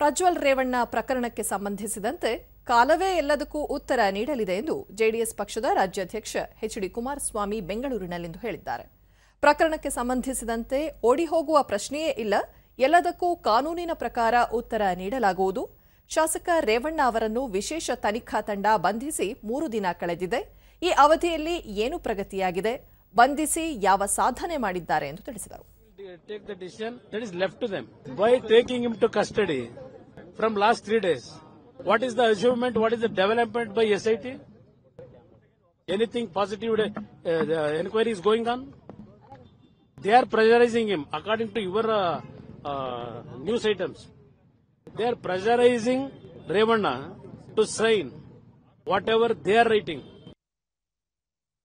ಪ್ರಜ್ವಲ್ ರೇವಣ್ಣ ಪ್ರಕರಣಕ್ಕೆ ಸಂಬಂಧಿಸಿದಂತೆ ಕಾಲವೇ ಎಲ್ಲದಕ್ಕೂ ಉತ್ತರ ನೀಡಲಿದೆ ಎಂದು ಜೆಡಿಎಸ್ ಪಕ್ಷದ ರಾಜ್ಯಾಧ್ಯಕ್ಷ ಎಚ್ ಡಿ ಕುಮಾರಸ್ವಾಮಿ ಬೆಂಗಳೂರಿನಲ್ಲಿಂದು ಹೇಳಿದ್ದಾರೆ ಪ್ರಕರಣಕ್ಕೆ ಸಂಬಂಧಿಸಿದಂತೆ ಓಡಿ ಹೋಗುವ ಪ್ರಶ್ನೆಯೇ ಇಲ್ಲ ಎಲ್ಲದಕ್ಕೂ ಕಾನೂನಿನ ಪ್ರಕಾರ ಉತ್ತರ ನೀಡಲಾಗುವುದು ಶಾಸಕ ರೇವಣ್ಣ ಅವರನ್ನು ವಿಶೇಷ ತನಿಖಾ ತಂಡ ಬಂಧಿಸಿ ಮೂರು ದಿನ ಕಳೆದಿದೆ ಈ ಅವಧಿಯಲ್ಲಿ ಏನು ಪ್ರಗತಿಯಾಗಿದೆ ಬಂಧಿಸಿ ಯಾವ ಸಾಧನೆ ಮಾಡಿದ್ದಾರೆ ಎಂದು ತಿಳಿಸಿದರು from last three days. What is the achievement? What is the development by SIT? Anything positive uh, inquiry is going on? They are pressurizing him according to your uh, uh, news items. They are pressurizing Revana to sign whatever they are writing.